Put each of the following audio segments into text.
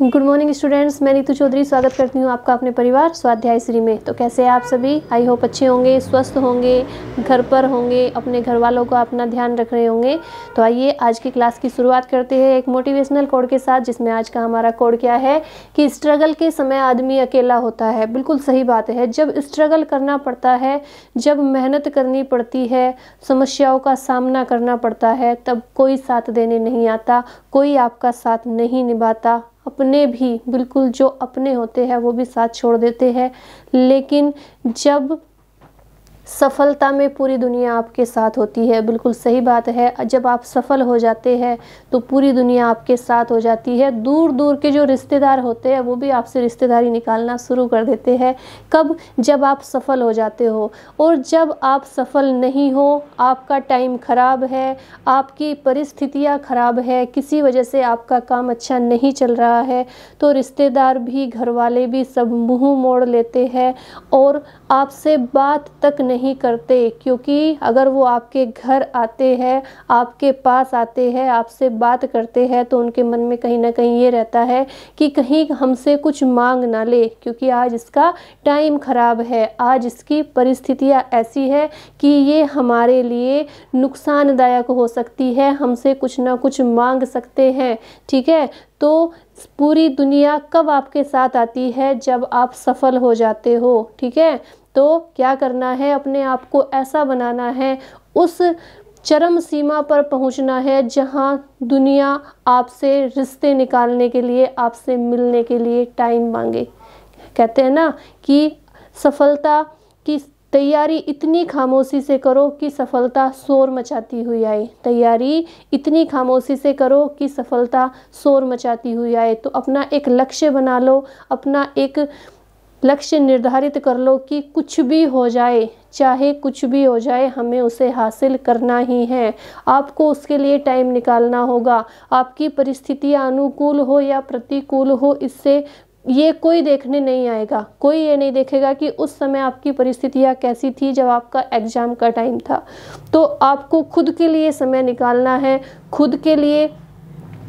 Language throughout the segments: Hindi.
गुड मॉर्निंग स्टूडेंट्स मैं नीतू चौधरी स्वागत करती हूँ आपका अपने परिवार स्वाध्याय श्री में तो कैसे हैं आप सभी आई होप अच्छे होंगे स्वस्थ होंगे घर पर होंगे अपने घर वालों को अपना ध्यान रख रहे होंगे तो आइए आज की क्लास की शुरुआत करते हैं एक मोटिवेशनल कोड के साथ जिसमें आज का हमारा कोड क्या है कि स्ट्रगल के समय आदमी अकेला होता है बिल्कुल सही बात है जब स्ट्रगल करना पड़ता है जब मेहनत करनी पड़ती है समस्याओं का सामना करना पड़ता है तब कोई साथ देने नहीं आता कोई आपका साथ नहीं निभाता अपने भी बिल्कुल जो अपने होते हैं वो भी साथ छोड़ देते हैं लेकिन जब सफलता में पूरी दुनिया आपके साथ होती है बिल्कुल सही बात है जब आप सफल हो जाते हैं तो पूरी दुनिया आपके साथ हो जाती है दूर दूर के जो रिश्तेदार होते हैं वो भी आपसे रिश्तेदारी निकालना शुरू कर देते हैं कब जब आप सफल हो जाते हो और जब आप सफल नहीं हो आपका टाइम ख़राब है आपकी परिस्थितियाँ ख़राब है किसी वजह से आपका काम अच्छा नहीं चल रहा है तो रिश्तेदार भी घर वाले भी सब मुँह मोड़ लेते हैं और आपसे बात तक नहीं नहीं करते क्योंकि अगर वो आपके घर आते हैं आपके पास आते हैं आपसे बात करते हैं तो उनके मन में कहीं ना कहीं ये रहता है कि कहीं हमसे कुछ मांग ना ले क्योंकि आज इसका टाइम ख़राब है आज इसकी परिस्थितियाँ ऐसी है कि ये हमारे लिए नुकसानदायक हो सकती है हमसे कुछ ना कुछ मांग सकते हैं ठीक है तो पूरी दुनिया कब आपके साथ आती है जब आप सफल हो जाते हो ठीक है तो क्या करना है अपने आप को ऐसा बनाना है उस चरम सीमा पर पहुंचना है जहां दुनिया आपसे रिश्ते निकालने के लिए आपसे मिलने के लिए टाइम मांगे कहते हैं ना कि सफलता की तैयारी इतनी खामोशी से करो कि सफलता शोर मचाती हुई आए तैयारी इतनी खामोशी से करो कि सफलता शोर मचाती हुई आए तो अपना एक लक्ष्य बना लो अपना एक लक्ष्य निर्धारित कर लो कि कुछ भी हो जाए चाहे कुछ भी हो जाए हमें उसे हासिल करना ही है आपको उसके लिए टाइम निकालना होगा आपकी परिस्थितियाँ अनुकूल हो या प्रतिकूल हो इससे ये कोई देखने नहीं आएगा कोई ये नहीं देखेगा कि उस समय आपकी परिस्थितियाँ कैसी थी जब आपका एग्ज़ाम का टाइम था तो आपको खुद के लिए समय निकालना है खुद के लिए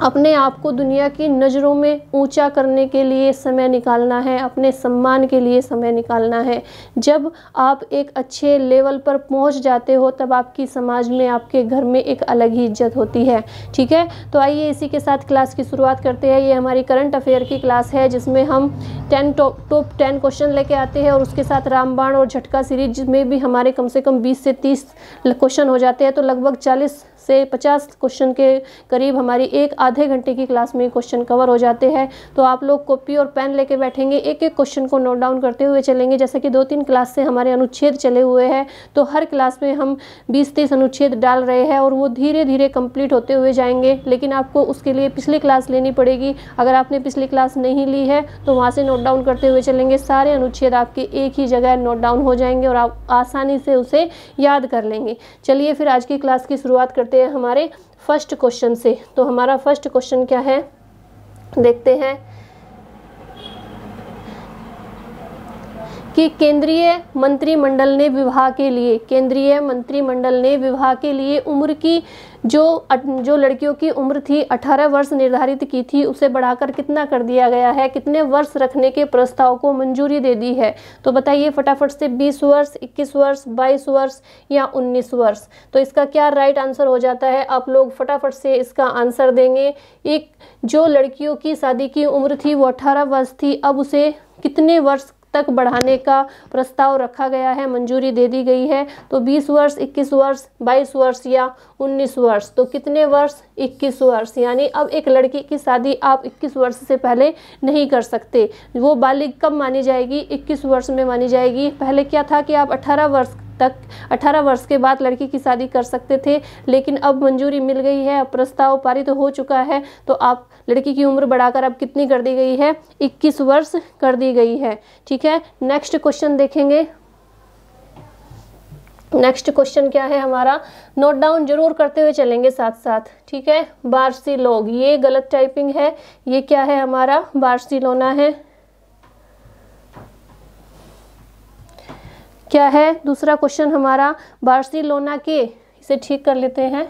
अपने आप को दुनिया की नज़रों में ऊंचा करने के लिए समय निकालना है अपने सम्मान के लिए समय निकालना है जब आप एक अच्छे लेवल पर पहुंच जाते हो तब आपकी समाज में आपके घर में एक अलग ही इज्जत होती है ठीक है तो आइए इसी के साथ क्लास की शुरुआत करते हैं ये हमारी करंट अफेयर की क्लास है जिसमें हम ten top top ten question लेके आते हैं और उसके साथ रामबाण और झटका सीरीज में भी हमारे कम से कम बीस से तीस क्वेश्चन हो जाते हैं तो लगभग चालीस से 50 क्वेश्चन के करीब हमारी एक आधे घंटे की क्लास में क्वेश्चन कवर हो जाते हैं तो आप लोग कॉपी और पेन लेके बैठेंगे एक एक क्वेश्चन को नोट डाउन करते हुए चलेंगे जैसे कि दो तीन क्लास से हमारे अनुच्छेद चले हुए हैं तो हर क्लास में हम बीस तीस अनुच्छेद डाल रहे हैं और वो धीरे धीरे कंप्लीट होते हुए जाएंगे लेकिन आपको उसके लिए पिछली क्लास लेनी पड़ेगी अगर आपने पिछली क्लास नहीं ली है तो वहाँ से नोट डाउन करते हुए चलेंगे सारे अनुच्छेद आपके एक ही जगह नोट डाउन हो जाएंगे और आप आसानी से उसे याद कर लेंगे चलिए फिर आज की क्लास की शुरुआत करते हैं हमारे फर्स्ट क्वेश्चन से तो हमारा फर्स्ट क्वेश्चन क्या है देखते हैं कि केंद्रीय मंत्रिमंडल ने विवाह के लिए केंद्रीय मंत्रिमंडल ने विवाह के लिए उम्र की जो जो लड़कियों की उम्र थी 18 वर्ष निर्धारित की थी उसे बढ़ाकर कितना कर दिया गया है कितने वर्ष रखने के प्रस्ताव को मंजूरी दे दी है तो बताइए फटाफट से 20 वर्ष 21 वर्ष 22 वर्ष या 19 वर्ष तो इसका क्या राइट आंसर हो जाता है आप लोग फटाफट से इसका आंसर देंगे एक जो लड़कियों की शादी की उम्र थी वो अठारह वर्ष थी अब उसे कितने वर्ष तक बढ़ाने का प्रस्ताव रखा गया है मंजूरी दे दी गई है तो 20 वर्ष 21 वर्ष 22 वर्ष या 19 वर्ष तो कितने वर्ष 21 वर्ष यानी अब एक लड़की की शादी आप 21 वर्ष से पहले नहीं कर सकते वो बालिग कब मानी जाएगी 21 वर्ष में मानी जाएगी पहले क्या था कि आप 18 वर्ष तक 18 वर्ष के बाद लड़की की शादी कर सकते थे लेकिन अब मंजूरी मिल गई है अब प्रस्ताव पारित तो हो चुका है तो आप लड़की की उम्र बढ़ाकर अब कितनी कर दी गई है 21 वर्ष कर दी गई है ठीक है नेक्स्ट क्वेश्चन देखेंगे नेक्स्ट क्वेश्चन क्या है हमारा नोट डाउन जरूर करते हुए चलेंगे साथ साथ ठीक है बारसी लोग ये गलत टाइपिंग है ये क्या है हमारा बारसी लोना है क्या है दूसरा क्वेश्चन हमारा बार्सिलोना के इसे ठीक कर लेते हैं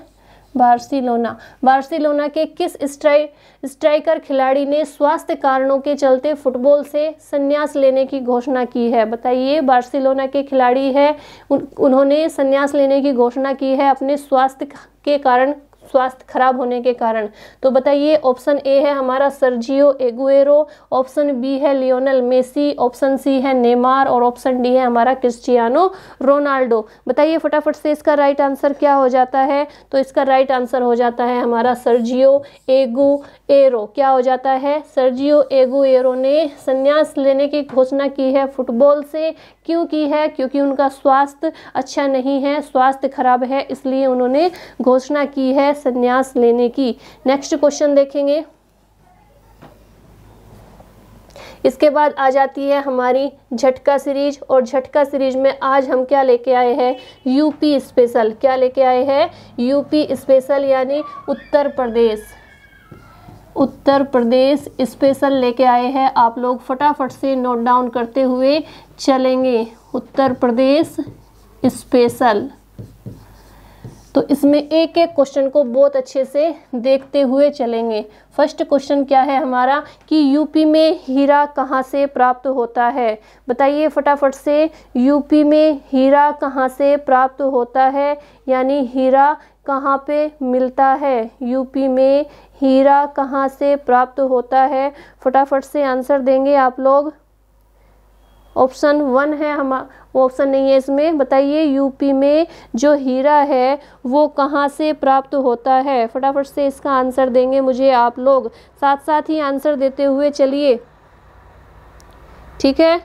बार्सिलोना बार्सिलोना के किस स्ट्राइक स्ट्राइकर खिलाड़ी ने स्वास्थ्य कारणों के चलते फुटबॉल से संन्यास लेने की घोषणा की है बताइए बार्सिलोना के खिलाड़ी है उन, उन्होंने संन्यास लेने की घोषणा की है अपने स्वास्थ्य के कारण स्वास्थ्य खराब होने के कारण तो बताइए ऑप्शन ए है हमारा सर्जियो एगुएरो ऑप्शन बी है लियोनल मेसी ऑप्शन सी है नेमार और ऑप्शन डी है हमारा क्रिस्टियानो रोनाल्डो बताइए फटाफट से इसका राइट आंसर क्या हो जाता है तो इसका राइट आंसर हो जाता है हमारा सर्जियो एगु एरो क्या हो जाता है सर्जियो एगु एरो ने संन्यास लेने की घोषणा की है फुटबॉल से क्यों की है क्योंकि उनका स्वास्थ्य अच्छा नहीं है स्वास्थ्य खराब है इसलिए उन्होंने घोषणा की है संन्यास लेने की नेक्स्ट क्वेश्चन देखेंगे इसके बाद आ जाती है हमारी झटका सीरीज और झटका सीरीज में आज हम क्या लेके आए हैं यूपी स्पेशल क्या लेके आए हैं यूपी स्पेशल यानी उत्तर प्रदेश उत्तर प्रदेश स्पेशल लेके आए हैं आप लोग फटाफट से नोट डाउन करते हुए चलेंगे उत्तर प्रदेश स्पेशल तो इसमें एक एक क्वेश्चन को बहुत अच्छे से देखते हुए चलेंगे फर्स्ट क्वेश्चन क्या है हमारा कि यूपी में हीरा कहाँ से प्राप्त होता है बताइए फटाफट से यूपी में हीरा कहाँ से प्राप्त होता है यानी हीरा कहाँ पे मिलता है यूपी में हीरा कहाँ से प्राप्त होता है फटाफट से आंसर देंगे आप लोग ऑप्शन वन है हम ऑप्शन नहीं है इसमें बताइए यूपी में जो हीरा है वो कहाँ से प्राप्त होता है फटाफट से इसका आंसर देंगे मुझे आप लोग साथ साथ ही आंसर देते हुए चलिए ठीक है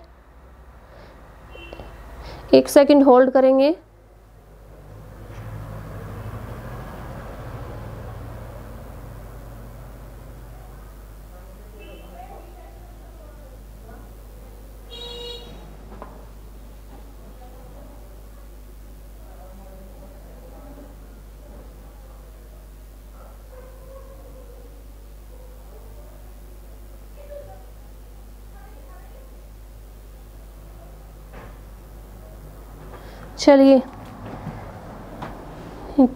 एक सेकंड होल्ड करेंगे चलिए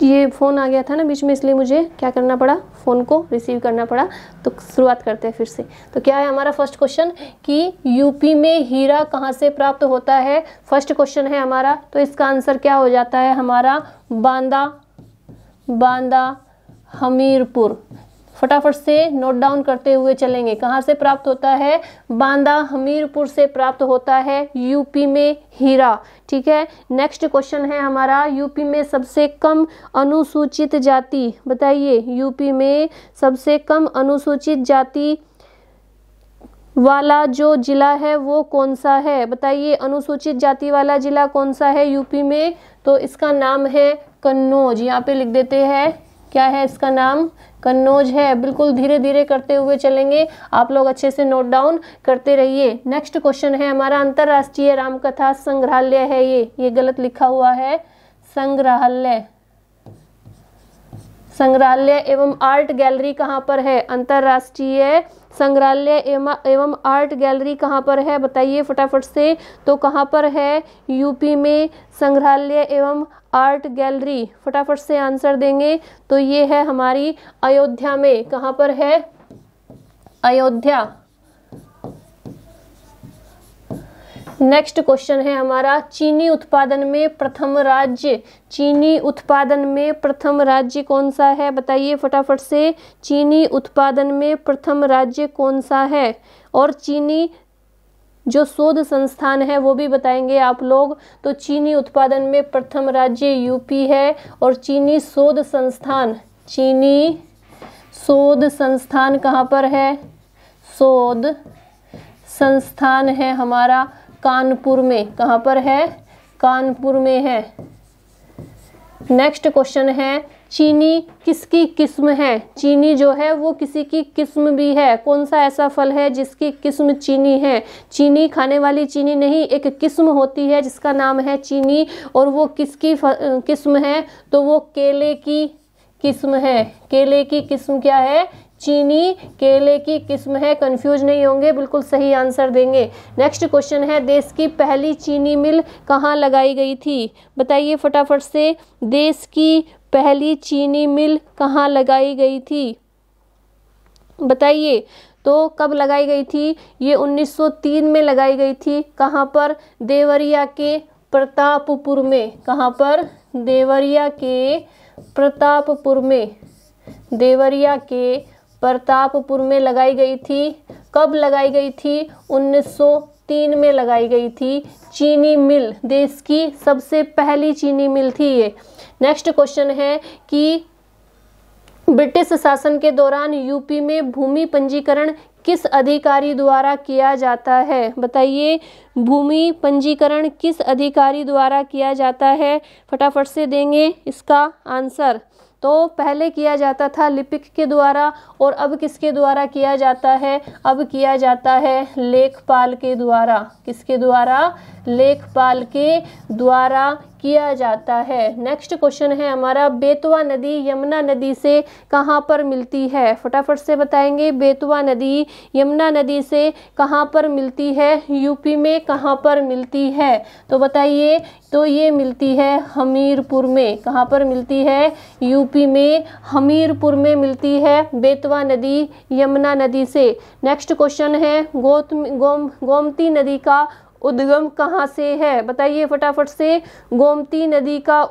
ये फ़ोन आ गया था ना बीच में इसलिए मुझे क्या करना पड़ा फ़ोन को रिसीव करना पड़ा तो शुरुआत करते हैं फिर से तो क्या है हमारा फर्स्ट क्वेश्चन कि यूपी में हीरा कहाँ से प्राप्त होता है फर्स्ट क्वेश्चन है हमारा तो इसका आंसर क्या हो जाता है हमारा बांदा बांदा हमीरपुर फटाफट से नोट डाउन करते हुए चलेंगे कहाँ से प्राप्त होता है बांदा हमीरपुर से प्राप्त होता है यूपी में हीरा ठीक है नेक्स्ट क्वेश्चन है हमारा यूपी में सबसे कम अनुसूचित जाति बताइए यूपी में सबसे कम अनुसूचित जाति वाला जो जिला है वो कौन सा है बताइए अनुसूचित जाति वाला जिला कौन सा है यूपी में तो इसका नाम है कन्नौज यहाँ पे लिख देते हैं क्या है इसका नाम कन्नौज है बिल्कुल धीरे धीरे करते हुए चलेंगे आप लोग अच्छे से नोट डाउन करते रहिए नेक्स्ट क्वेश्चन है हमारा अंतर्राष्ट्रीय रामकथा संग्रहालय है ये ये गलत लिखा हुआ है संग्रहालय संग्रहालय एवं आर्ट गैलरी कहाँ पर है अंतर्राष्ट्रीय संग्रहालय एवं आर्ट गैलरी कहाँ पर है बताइए फटाफट से तो कहाँ पर है यूपी में संग्रहालय एवं आर्ट गैलरी फटाफट से आंसर देंगे तो ये है हमारी अयोध्या में कहां पर है अयोध्या नेक्स्ट क्वेश्चन है हमारा चीनी उत्पादन में प्रथम राज्य चीनी उत्पादन में प्रथम राज्य कौन सा है बताइए फटाफट से चीनी उत्पादन में प्रथम राज्य कौन सा है और चीनी जो शोध संस्थान है वो भी बताएंगे आप लोग तो चीनी उत्पादन में प्रथम राज्य यूपी है और चीनी शोध संस्थान चीनी शोध संस्थान कहाँ पर है शोध संस्थान है हमारा कानपुर में कहाँ पर है कानपुर में है नेक्स्ट क्वेश्चन है चीनी किसकी किस्म है चीनी जो है वो किसी की किस्म भी है कौन सा ऐसा फल है जिसकी किस्म चीनी है चीनी खाने वाली चीनी नहीं एक किस्म होती है जिसका नाम है चीनी और वो किसकी किस्म है तो वो केले की किस्म है केले की किस्म क्या है चीनी केले की किस्म है कंफ्यूज नहीं होंगे बिल्कुल सही आंसर देंगे नेक्स्ट क्वेश्चन है देश की पहली चीनी मिल कहाँ लगाई गई थी बताइए फटाफट से देश की पहली चीनी मिल कहाँ लगाई गई थी बताइए तो कब लगाई गई थी ये 1903 में लगाई गई थी कहाँ पर देवरिया के प्रतापपुर में कहाँ पर देवरिया के प्रतापपुर में देवरिया के प्रतापपुर में लगाई गई थी कब लगाई गई थी 1903 में लगाई गई थी चीनी मिल देश की सबसे पहली चीनी मिल थी ये नेक्स्ट क्वेश्चन है कि ब्रिटिश शासन के दौरान यूपी में भूमि पंजीकरण किस अधिकारी द्वारा किया जाता है बताइए भूमि पंजीकरण किस अधिकारी द्वारा किया जाता है फटाफट से देंगे इसका आंसर तो पहले किया जाता था लिपिक के द्वारा और अब किसके द्वारा किया जाता है अब किया जाता है लेखपाल के द्वारा किसके द्वारा लेखपाल के द्वारा किया जाता है नेक्स्ट क्वेश्चन है हमारा बेतवा नदी यमुना नदी से कहाँ पर मिलती है फटाफट से बताएंगे बेतवा नदी यमुना नदी से कहाँ पर मिलती है यूपी में कहाँ पर मिलती है तो बताइए तो ये मिलती है हमीरपुर में कहाँ पर मिलती है यूपी में हमीरपुर में मिलती है बेतवा नदी यमुना नदी से नेक्स्ट क्वेश्चन है गोतम गोम गोमती नदी का उद्गम कहाँ से है बताइए फटाफट से गोमती नदी का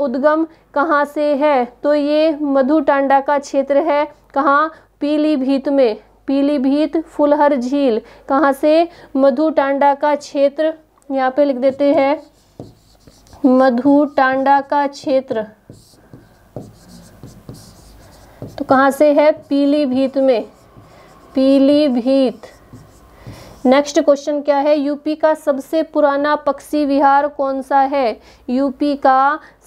उद्गम कहाँ से है तो ये मधु टांडा का क्षेत्र है कहाँ पीलीभीत में पीलीभीत फुलहर झील कहाँ से मधु टांडा का क्षेत्र यहाँ पे लिख देते हैं मधु टांडा का क्षेत्र तो कहाँ से है पीलीभीत में पीलीभीत नेक्स्ट क्वेश्चन क्या है यूपी का सबसे पुराना पक्षी विहार कौन सा है यूपी का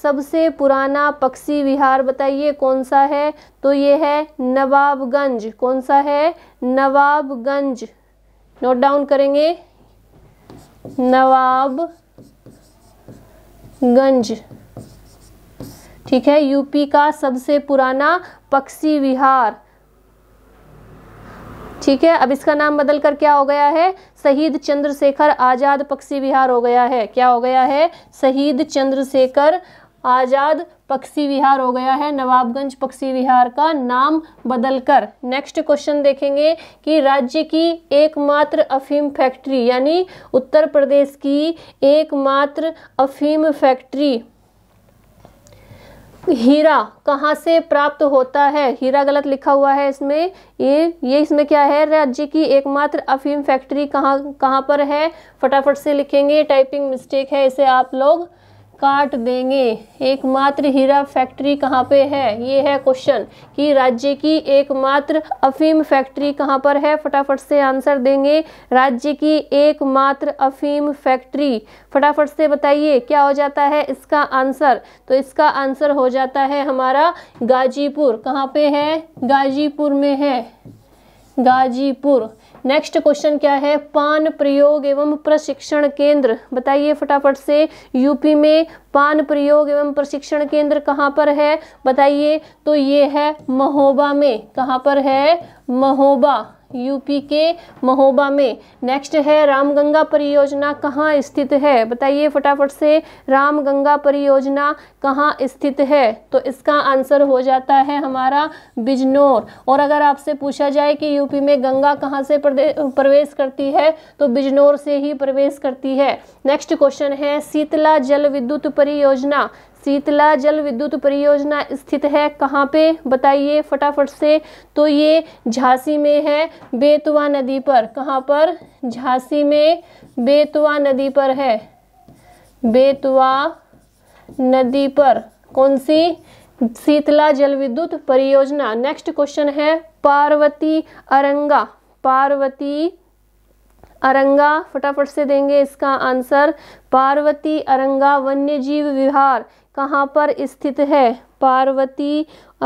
सबसे पुराना पक्षी विहार बताइए कौन सा है तो ये है नवाबगंज कौन सा है नवाबगंज नोट डाउन करेंगे नवाब गंज ठीक है यूपी का सबसे पुराना पक्षी विहार ठीक है अब इसका नाम बदल कर क्या हो गया है शहीद चंद्रशेखर आज़ाद पक्षी विहार हो गया है क्या हो गया है शहीद चंद्रशेखर आज़ाद पक्षी विहार हो गया है नवाबगंज पक्षी विहार का नाम बदलकर नेक्स्ट क्वेश्चन देखेंगे कि राज्य की एकमात्र अफीम फैक्ट्री यानी उत्तर प्रदेश की एकमात्र अफीम फैक्ट्री हीरा कहाँ से प्राप्त होता है हीरा गलत लिखा हुआ है इसमें ये ये इसमें क्या है राज्य की एकमात्र अफीम फैक्ट्री कहाँ कहाँ पर है फटाफट से लिखेंगे टाइपिंग मिस्टेक है इसे आप लोग काट देंगे एकमात्र हीरा फैक्ट्री कहाँ पे है ये है क्वेश्चन कि राज्य की एकमात्र अफीम फैक्ट्री कहाँ पर है फटाफट से आंसर देंगे राज्य की एकमात्र अफीम फैक्ट्री फटाफट से बताइए क्या हो जाता है इसका आंसर तो इसका आंसर हो जाता है हमारा गाजीपुर कहाँ पे है गाजीपुर में है गाजीपुर नेक्स्ट क्वेश्चन क्या है पान प्रयोग एवं प्रशिक्षण केंद्र बताइए फटाफट से यूपी में पान प्रयोग एवं प्रशिक्षण केंद्र कहाँ पर है बताइए तो ये है महोबा में कहाँ पर है महोबा यूपी के महोबा में नेक्स्ट है रामगंगा परियोजना कहाँ स्थित है बताइए फटाफट से रामगंगा परियोजना कहाँ स्थित है तो इसका आंसर हो जाता है हमारा बिजनौर और अगर आपसे पूछा जाए कि यूपी में गंगा कहाँ से प्रवेश करती है तो बिजनौर से ही प्रवेश करती है नेक्स्ट क्वेश्चन है शीतला जल विद्युत परियोजना शीतला जल विद्युत परियोजना स्थित है कहाँ पे बताइए फटाफट से तो ये झांसी में है बेतवा नदी पर कहाँ पर झांसी में बेतवा नदी पर है बेतवा नदी पर कौन सी शीतला जल विद्युत परियोजना नेक्स्ट क्वेश्चन है पार्वती अरंगा पार्वती अरंगा फटाफट से देंगे इसका आंसर पार्वती अरंगा वन्य जीव विहार कहाँ पर स्थित है पार्वती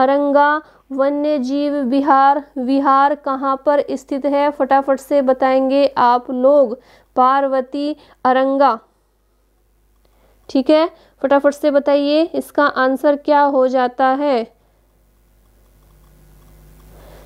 अरंगा वन्य जीव विहार विहार कहाँ पर स्थित है फटाफट से बताएंगे आप लोग पार्वती अरंगा ठीक है फटाफट से बताइए इसका आंसर क्या हो जाता है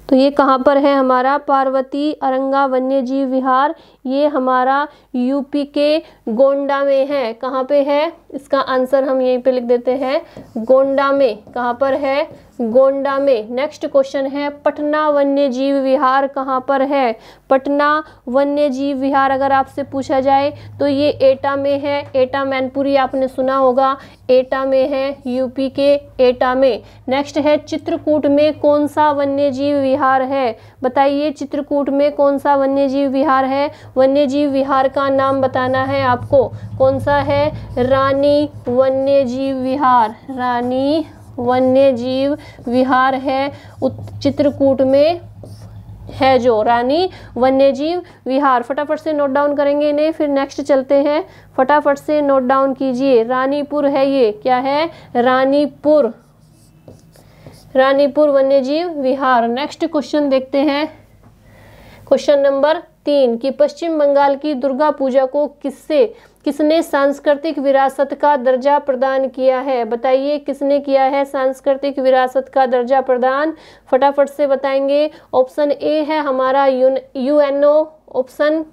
तो ये कहाँ पर है हमारा पार्वती अरंगा वन्य जीव विहार ये हमारा यूपी के गोंडा में है कहाँ पे है इसका आंसर हम यहीं पे लिख देते हैं गोंडा में कहाँ पर है गोंडा में नेक्स्ट क्वेश्चन है पटना वन्य जीव विहार कहाँ पर है पटना वन्य जीव विहार अगर आपसे पूछा जाए तो ये एटा में है एटा मैनपुरी आपने सुना होगा एटा में है यूपी के एटा में नेक्स्ट है चित्रकूट में कौन सा वन्य जीव विहार है बताइए चित्रकूट में कौन सा वन्य जीव विहार है वन्य जीव विहार का नाम बताना है आपको कौन सा है रानी वन्य जीव विहार रानी वन्य जीव विहार है चित्रकूट में है जो रानी वन्य जीव विहार फटाफट से नोट डाउन करेंगे इन्हें फिर नेक्स्ट चलते हैं फटाफट से नोट डाउन कीजिए रानीपुर है ये क्या है रानीपुर रानीपुर वन्य जीव विहार नेक्स्ट क्वेश्चन देखते हैं क्वेश्चन नंबर तीन कि पश्चिम बंगाल की दुर्गा पूजा को किससे किसने सांस्कृतिक विरासत का दर्जा प्रदान किया है बताइए किसने किया है सांस्कृतिक विरासत का दर्जा प्रदान फटाफट से बताएंगे ऑप्शन ए है हमारा UN UNO option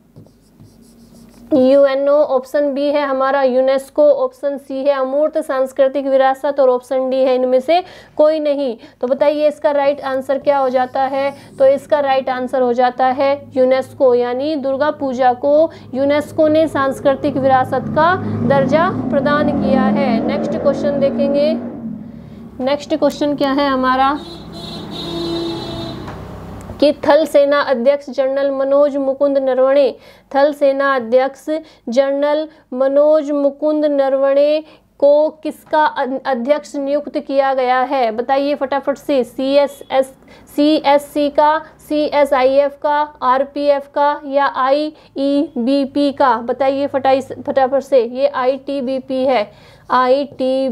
UNO option B है हमारा यूनेस्को ऑप्शन सी है अमूर्त सांस्कृतिक विरासत और ऑप्शन डी है इनमें से कोई नहीं तो बताइए इसका राइट आंसर क्या हो जाता है तो इसका राइट आंसर हो जाता है यूनेस्को यानी दुर्गा पूजा को यूनेस्को ने सांस्कृतिक विरासत का दर्जा प्रदान किया है नेक्स्ट क्वेश्चन देखेंगे नेक्स्ट क्वेश्चन क्या है हमारा कि थल सेना अध्यक्ष जनरल मनोज मुकुंद नरवणे थल सेना अध्यक्ष जनरल मनोज मुकुंद नरवणे को किसका अध्यक्ष नियुक्त किया गया है बताइए फटाफट से C S S C S C का सी एस आई एफ का आर पी एफ का या आई बी पी का बताइए फटाई फटाफट से ये आई टी बी पी है आई टी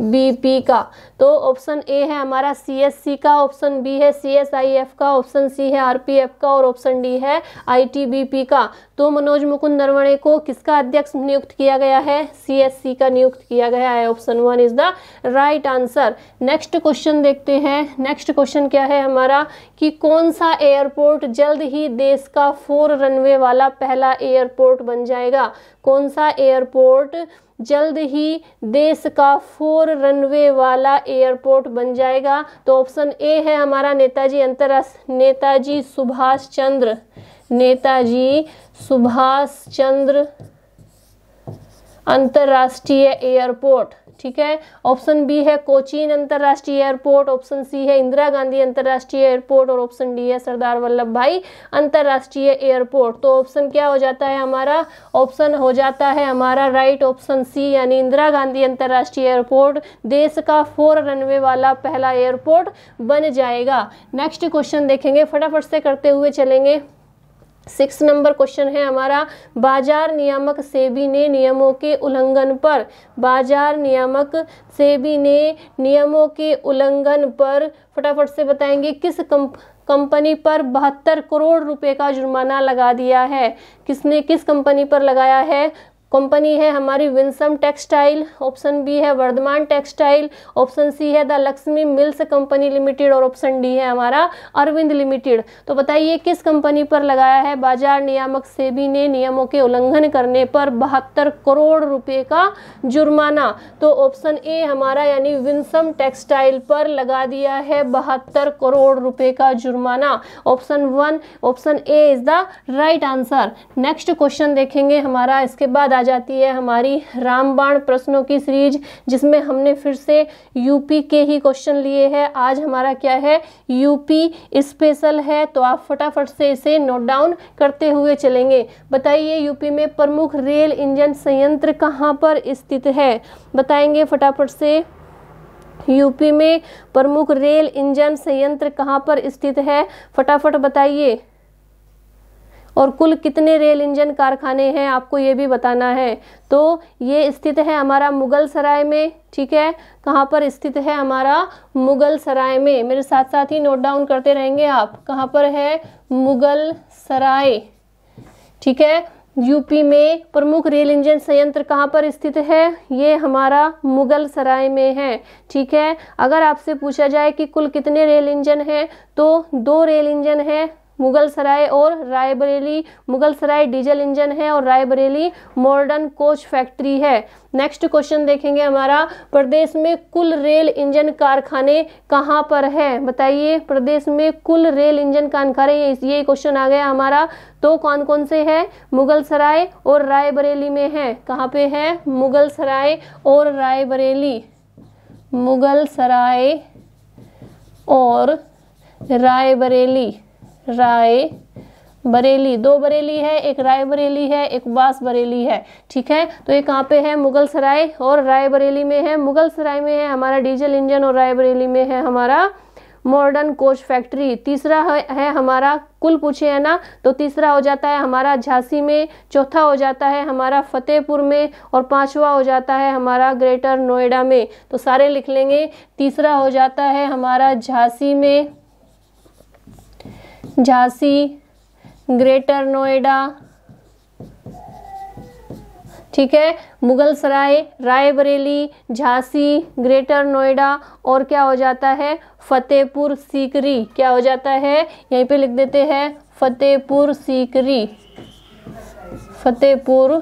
बी पी का तो ऑप्शन ए है हमारा सी एस सी का ऑप्शन बी है सी एस आई एफ का ऑप्शन सी है आर पी एफ का और ऑप्शन डी है आई टी बी पी का तो मनोज मुकुंद नरवणे को किसका अध्यक्ष नियुक्त किया गया है सी एस सी का नियुक्त किया गया है option one is the right answer next question question देखते हैं नेक्स्ट क्वेश्चन क्या है हमारा कि कौन सा एयरपोर्ट जल्द ही देश का फोर रनवे वाला पहला एयरपोर्ट बन जाएगा कौन सा एयरपोर्ट जल्द ही देश का फोर रनवे वाला एयरपोर्ट बन जाएगा तो ऑप्शन ए है हमारा नेताजी अंतरराष्ट्र नेताजी सुभाष चंद्र नेताजी सुभाष चंद्र अंतर्राष्ट्रीय एयरपोर्ट ठीक है ऑप्शन बी है कोचीन अंतर्राष्ट्रीय एयरपोर्ट ऑप्शन सी है इंदिरा गांधी अंतर्राष्ट्रीय एयरपोर्ट और ऑप्शन डी है सरदार वल्लभ भाई अंतर्राष्ट्रीय एयरपोर्ट तो ऑप्शन क्या हो जाता है हमारा ऑप्शन हो जाता है हमारा राइट ऑप्शन सी यानी इंदिरा गांधी अंतर्राष्ट्रीय एयरपोर्ट देश का फोर रनवे वाला पहला एयरपोर्ट बन जाएगा नेक्स्ट क्वेश्चन देखेंगे फटाफट से करते हुए चलेंगे सिक्स नंबर क्वेश्चन है हमारा बाजार नियामक सेबी ने नियमों के उल्लंघन पर बाजार नियामक सेबी ने नियमों के उल्लंघन पर फटाफट से बताएंगे किस कंप कंपनी पर बहत्तर करोड़ रुपए का जुर्माना लगा दिया है किसने किस कंपनी पर लगाया है कंपनी है हमारी विंसम टेक्सटाइल ऑप्शन बी है वर्धमान टेक्सटाइल ऑप्शन सी है the Lakshmi Mills company limited और ऑप्शन डी है हमारा अरविंद लिमिटेड तो बताइए किस कंपनी पर लगाया है बाजार नियामक सेबी ने नियमों के उल्लंघन करने पर बहत्तर करोड़ रुपए का जुर्माना तो ऑप्शन ए हमारा यानी विंसम टेक्सटाइल पर लगा दिया है बहत्तर करोड़ रुपए का जुर्माना option one option A is the right answer next question देखेंगे हमारा इसके बाद आ जाती है हमारी रामबाण प्रश्नों की सीरीज जिसमें हमने फिर से यूपी के ही क्वेश्चन लिए हैं आज हमारा क्या है यूपी स्पेशल है तो आप फटाफट से इसे नोट डाउन करते हुए चलेंगे बताइए यूपी में प्रमुख रेल इंजन संयंत्र कहाँ पर स्थित है बताएंगे फटाफट से यूपी में प्रमुख रेल इंजन संयंत्र कहाँ पर स्थित है फटाफट बताइए और कुल कितने रेल इंजन कारखाने हैं आपको ये भी बताना है तो ये स्थित है हमारा मुगल सराय में ठीक है कहाँ पर स्थित है हमारा मुगल सराय में मेरे साथ साथ ही नोट डाउन करते रहेंगे आप कहाँ पर है मुगल सराय ठीक है यूपी में प्रमुख रेल इंजन संयंत्र कहाँ पर स्थित है ये हमारा मुगल सराय में है ठीक है अगर आपसे पूछा जाए कि कुल कितने रेल इंजन हैं तो दो रेल इंजन है मुगल सराय और रायबरेली मुगल सराय डीजल इंजन है और रायबरेली मॉडर्न कोच फैक्ट्री है नेक्स्ट क्वेश्चन देखेंगे हमारा प्रदेश में कुल रेल इंजन कारखाने कहाँ पर है बताइए प्रदेश में कुल रेल इंजन कारखाने ये क्वेश्चन आ गया हमारा तो कौन कौन से है मुगल सराय और रायबरेली में है कहाँ पे है मुगल सराय और रायबरेली मुगल सराय और रायबरेली राय बरेली दो बरेली है एक राय बरेली है एक बास बरेली है ठीक है तो ये कहाँ पे है मुगल सराय और राय बरेली में है मुगल सराय में है हमारा डीजल इंजन और राय बरेली में है हमारा मॉडर्न कोच फैक्ट्री तीसरा है हमारा कुल पूछे है ना तो तीसरा हो जाता है हमारा झांसी में चौथा हो जाता है हमारा फतेहपुर में और पांचवा हो जाता है हमारा ग्रेटर नोएडा में तो सारे लिख लेंगे तीसरा हो जाता है हमारा झांसी में झांसी ग्रेटर नोएडा ठीक है मुगल सराय रायबरेली झांसी ग्रेटर नोएडा और क्या हो जाता है फतेहपुर सीकरी क्या हो जाता है यहीं पे लिख देते हैं फतेहपुर सीकरी फतेहपुर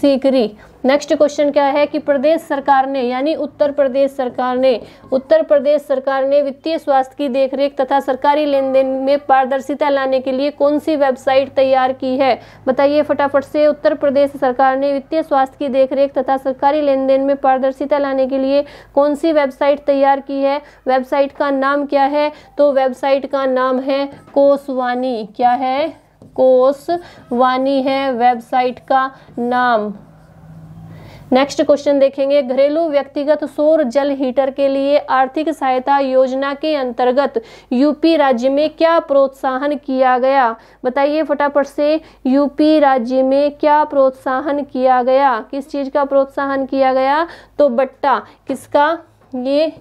सीकरी नेक्स्ट क्वेश्चन क्या है कि प्रदेश सरकार ने यानी उत्तर प्रदेश सरकार ने उत्तर प्रदेश सरकार ने वित्तीय स्वास्थ्य की देखरेख तथा सरकारी लेन देन में पारदर्शिता लाने के लिए कौन सी वेबसाइट तैयार की है बताइए फटाफट से उत्तर प्रदेश सरकार ने वित्तीय स्वास्थ्य की देखरेख तथा सरकारी लेन देन में पारदर्शिता लाने के लिए कौन सी वेबसाइट तैयार की है वेबसाइट का नाम क्या है तो वेबसाइट का नाम है कोसवानी क्या है कोसवानी है वेबसाइट का नाम नेक्स्ट क्वेश्चन देखेंगे घरेलू व्यक्तिगत सौर जल हीटर के लिए आर्थिक सहायता योजना के अंतर्गत यूपी राज्य में क्या प्रोत्साहन किया गया बताइए फटाफट से यूपी राज्य में क्या प्रोत्साहन किया गया किस चीज़ का प्रोत्साहन किया गया तो बट्टा किसका ये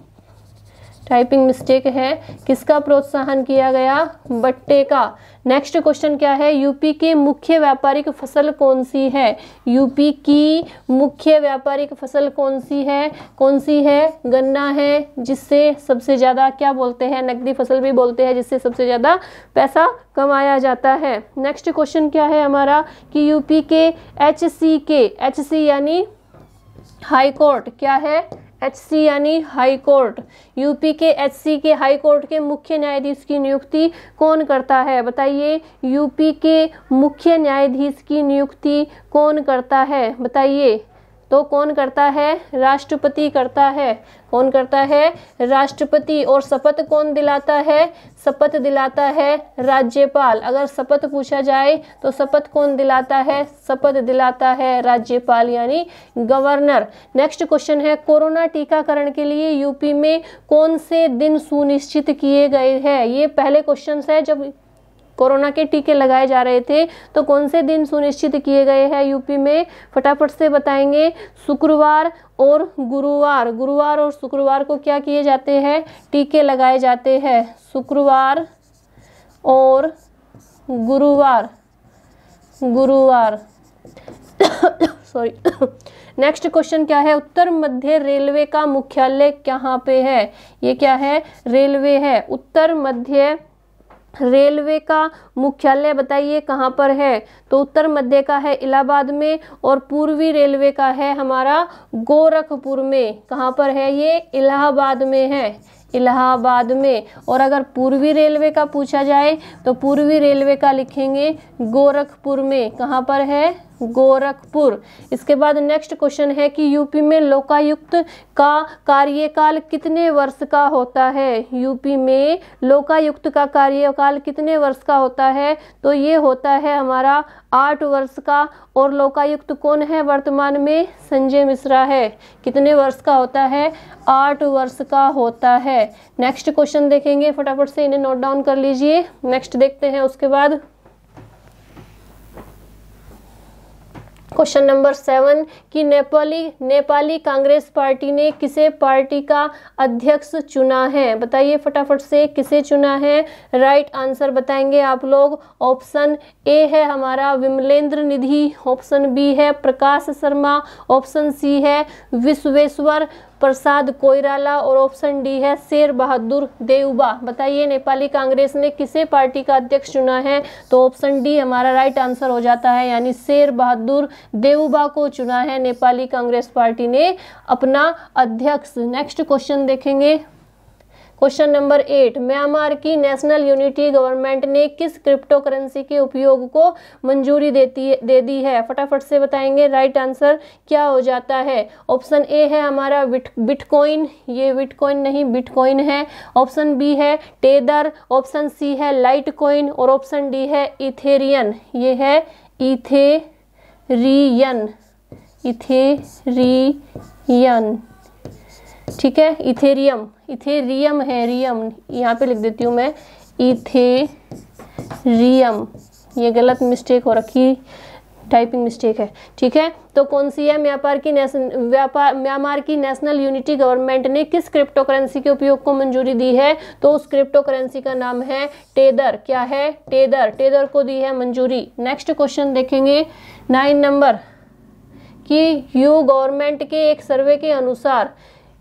टाइपिंग मिस्टेक है किसका प्रोत्साहन किया गया बट्टे का नेक्स्ट क्वेश्चन क्या है यूपी की मुख्य व्यापारिक फसल कौन सी है यूपी की मुख्य व्यापारिक फसल कौन सी है कौन सी है गन्ना है जिससे सबसे ज़्यादा क्या बोलते हैं नकदी फसल भी बोलते हैं जिससे सबसे ज़्यादा पैसा कमाया जाता है नेक्स्ट क्वेश्चन क्या है हमारा कि यूपी के एच सी के एच सी यानी हाई कोर्ट क्या है सी यानी हाई कोर्ट यूपी के सी के हाई कोर्ट के मुख्य न्यायाधीश की नियुक्ति कौन करता है बताइए यूपी के मुख्य न्यायाधीश की नियुक्ति कौन करता है बताइए तो कौन करता है राष्ट्रपति करता है कौन करता है राष्ट्रपति और शपथ कौन दिलाता है शपथ दिलाता है राज्यपाल अगर शपथ पूछा जाए तो शपथ कौन दिलाता है शपथ दिलाता है राज्यपाल यानी गवर्नर नेक्स्ट क्वेश्चन है कोरोना टीकाकरण के लिए यूपी में कौन से दिन सुनिश्चित किए गए हैं ये पहले क्वेश्चन है जब कोरोना के टीके लगाए जा रहे थे तो कौन से दिन सुनिश्चित किए गए हैं यूपी में फटाफट से बताएंगे शुक्रवार और गुरुवार गुरुवार और शुक्रवार को क्या किए जाते हैं टीके लगाए जाते हैं शुक्रवार और गुरुवार गुरुवार सॉरी नेक्स्ट क्वेश्चन क्या है उत्तर मध्य रेलवे का मुख्यालय कहाँ पे है ये क्या है रेलवे है उत्तर मध्य रेलवे का मुख्यालय बताइए कहाँ पर है तो उत्तर मध्य का है इलाहाबाद में और पूर्वी रेलवे का है हमारा गोरखपुर में कहाँ पर है ये इलाहाबाद में है इलाहाबाद में और अगर पूर्वी रेलवे का पूछा जाए तो पूर्वी रेलवे का लिखेंगे गोरखपुर में कहाँ पर है गोरखपुर इसके बाद नेक्स्ट क्वेश्चन है कि यूपी में लोकायुक्त का कार्यकाल कितने वर्ष का होता है यूपी में लोकायुक्त का कार्यकाल कितने वर्ष का होता है तो ये होता है हमारा आठ वर्ष का और लोकायुक्त कौन है वर्तमान में संजय मिश्रा है कितने वर्ष का होता है आठ वर्ष का होता है नेक्स्ट क्वेश्चन देखेंगे फटाफट से इन्हें नोट डाउन कर लीजिए नेक्स्ट देखते हैं उसके बाद क्वेश्चन नंबर सेवन कि नेपाली नेपाली कांग्रेस पार्टी ने किसे पार्टी का अध्यक्ष चुना है बताइए फटाफट से किसे चुना है राइट आंसर बताएंगे आप लोग ऑप्शन ए है हमारा विमलेंद्र निधि ऑप्शन बी है प्रकाश शर्मा ऑप्शन सी है विश्वेश्वर प्रसाद कोयराला और ऑप्शन डी है शेर बहादुर देउबा बताइए नेपाली कांग्रेस ने किसे पार्टी का अध्यक्ष चुना है तो ऑप्शन डी हमारा राइट आंसर हो जाता है यानी शेर बहादुर देउबा को चुना है नेपाली कांग्रेस पार्टी ने अपना अध्यक्ष नेक्स्ट क्वेश्चन देखेंगे क्वेश्चन नंबर एट म्यांमार की नेशनल यूनिटी गवर्नमेंट ने किस क्रिप्टो करेंसी के उपयोग को मंजूरी देती है दे दी है फटाफट से बताएंगे राइट आंसर क्या हो जाता है ऑप्शन ए है हमारा बिटकॉइन ये बिटकॉइन नहीं बिटकॉइन है ऑप्शन बी है टेदर ऑप्शन सी है लाइट कॉइन और ऑप्शन डी है इथेरियन ये है इथेरियन इथेरियन ठीक है इथेरियम इथेरियम है रियम यहाँ पे लिख देती हूँ मैं इथेरियम ये गलत मिस्टेक हो रखी टाइपिंग मिस्टेक है ठीक है तो कौन सी है म्यापार की व्यापार म्यांमार की नेशनल यूनिटी गवर्नमेंट ने किस क्रिप्टो करेंसी के उपयोग को मंजूरी दी है तो उस क्रिप्टो करेंसी का नाम है टेदर क्या है टेदर टेदर को दी है मंजूरी नेक्स्ट क्वेश्चन देखेंगे नाइन नंबर कि यू गवर्नमेंट के एक सर्वे के अनुसार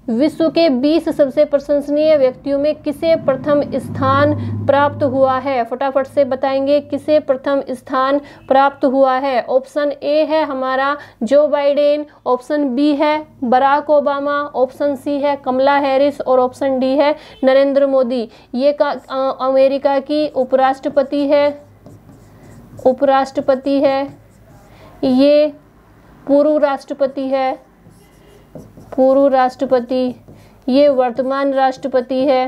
विश्व के 20 सबसे प्रशंसनीय व्यक्तियों में किसे प्रथम स्थान प्राप्त हुआ है फटाफट से बताएंगे किसे प्रथम स्थान प्राप्त हुआ है ऑप्शन ए है हमारा जो बाइडेन ऑप्शन बी है बराक ओबामा ऑप्शन सी है कमला हैरिस और ऑप्शन डी है नरेंद्र मोदी ये का आ, अमेरिका की उपराष्ट्रपति है उपराष्ट्रपति है ये पूर्व राष्ट्रपति है पूर्व राष्ट्रपति ये वर्तमान राष्ट्रपति है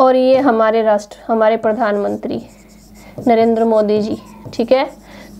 और ये हमारे राष्ट्र हमारे प्रधानमंत्री नरेंद्र मोदी जी ठीक है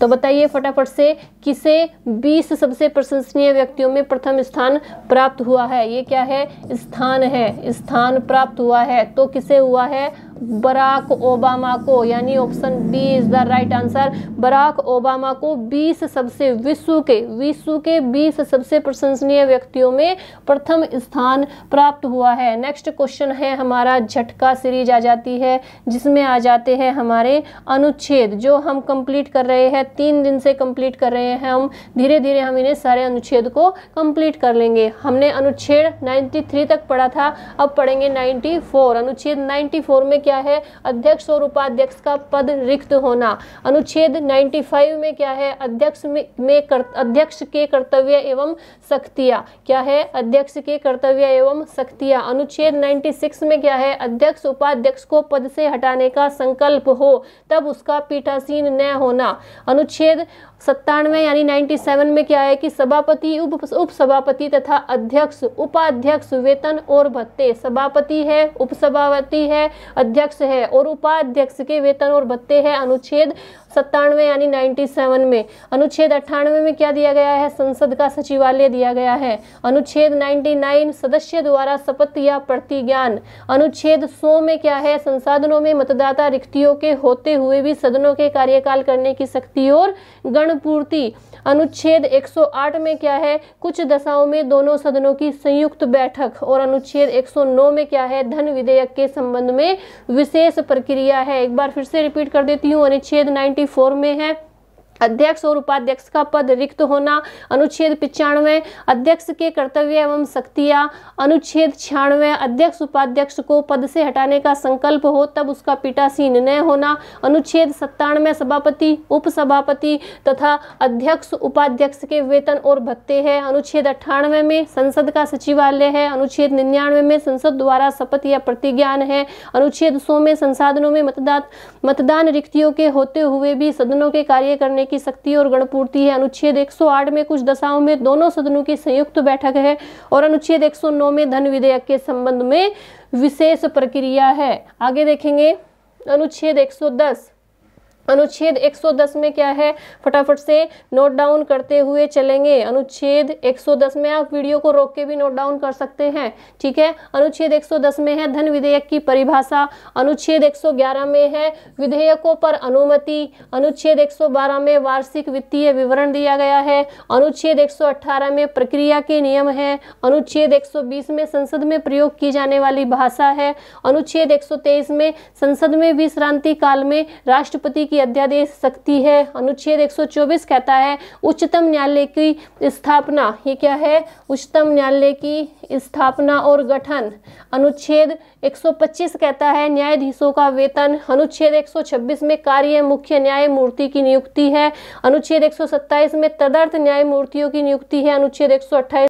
तो बताइए फटाफट से किसे 20 सबसे प्रशंसनीय व्यक्तियों में प्रथम स्थान प्राप्त हुआ है ये क्या है स्थान है स्थान प्राप्त हुआ है तो किसे हुआ है बराक ओबामा को यानी option B is the right answer Barack Obama को 20 सबसे विश्व के विश्व के 20 सबसे प्रशंसनीय व्यक्तियों में प्रथम स्थान प्राप्त हुआ है नेक्स्ट क्वेश्चन है हमारा झटका सीरीज आ जाती है जिसमें आ जाते हैं हमारे अनुच्छेद जो हम कंप्लीट कर रहे हैं तीन दिन से कंप्लीट कर रहे हैं हम धीरे धीरे हम इन्हें सारे अनुच्छेद को कंप्लीट कर लेंगे हमने अनुच्छेद नाइन्टी तक पढ़ा था अब पढ़ेंगे नाइन्टी अनुच्छेद नाइन्टी में क्या क्या है अध्यक्ष और उपाध्यक्ष का पद रिक्त होना अनुच्छेद 95 में क्या है अध्यक्ष में, में कर, अध्यक्ष के कर्तव्य एवं शक्तियाँ क्या है अध्यक्ष के कर्तव्य एवं शक्तियाँ अनुच्छेद 96 में क्या है अध्यक्ष उपाध्यक्ष को पद से हटाने का संकल्प हो तब उसका पीठासीन न होना अनुच्छेद सत्तानवे यानी 97 में क्या है कि सभापति उप उपसभापति तथा अध्यक्ष उपाध्यक्ष वेतन और भत्ते सभापति है उपसभापति है अध्यक्ष है और उपाध्यक्ष के वेतन और भत्ते है अनुच्छेद सत्तानवे यानी 97 में अनुच्छेद अट्ठानवे में क्या दिया गया है संसद का सचिवालय दिया गया है अनुच्छेद 99 सदस्य द्वारा शपथ या प्रतिज्ञान अनुच्छेद 100 में क्या है संसाधनों में मतदाता रिक्तियों के होते हुए भी सदनों के कार्यकाल करने की शक्ति और गणपूर्ति अनुच्छेद 108 में क्या है कुछ दशाओं में दोनों सदनों की संयुक्त बैठक और अनुच्छेद 109 में क्या है धन विधेयक के संबंध में विशेष प्रक्रिया है एक बार फिर से रिपीट कर देती हूँ अनुच्छेद 1984 में है अध्यक्ष और उपाध्यक्ष का पद रिक्त होना अनुच्छेद पिचानवे अध्यक्ष के कर्तव्य एवं शक्तियां अनुच्छेद छियानवे अध्यक्ष उपाध्यक्ष को पद से हटाने का संकल्प हो तब उसका पीटासीन न होना अनुच्छेद सत्तानवे सभापति उपसभापति तथा अध्यक्ष उपाध्यक्ष के वेतन और भत्ते हैं अनुच्छेद अट्ठानवे में संसद का सचिवालय है अनुच्छेद निन्यानवे में संसद द्वारा शपथ या प्रतिज्ञान है अनुच्छेद सौ में संसाधनों में मतदान मतदान रिक्तियों के होते हुए भी सदनों के कार्य करने की शक्ति और गणपूर्ति है अनुच्छेद 108 में कुछ दशाओं में दोनों सदनों की संयुक्त बैठक है और अनुच्छेद 109 में धन विधेयक के संबंध में विशेष प्रक्रिया है आगे देखेंगे अनुच्छेद 110 अनुच्छेद 110 में क्या है फटाफट से नोट डाउन करते हुए चलेंगे अनुच्छेद 110 में आप वीडियो को रोक के भी नोट डाउन कर सकते हैं ठीक है अनुच्छेद 110 में है धन विधेयक की परिभाषा अनुच्छेद 111 में है विधेयकों पर अनुमति अनुच्छेद 112 में वार्षिक वित्तीय विवरण दिया गया है अनुच्छेद 118 में प्रक्रिया के नियम है अनुच्छेद एक में संसद में प्रयोग की जाने वाली भाषा है अनुच्छेद एक में संसद में विश्रांति काल में राष्ट्रपति की अध्यादेश सकती है अनुच्छेद 124 कहता है उच्चतम न्यायालय की स्थापना ये क्या है उच्चतम न्यायालय की स्थापना और गठन अनुच्छेद 125 कहता है न्यायाधीशों का वेतन अनुच्छेद 126 में कार्य मुख्य न्यायमूर्ति की नियुक्ति है अनुच्छेद 127 में तदर्थ न्यायमूर्तियों की नियुक्ति है अनुच्छेद 128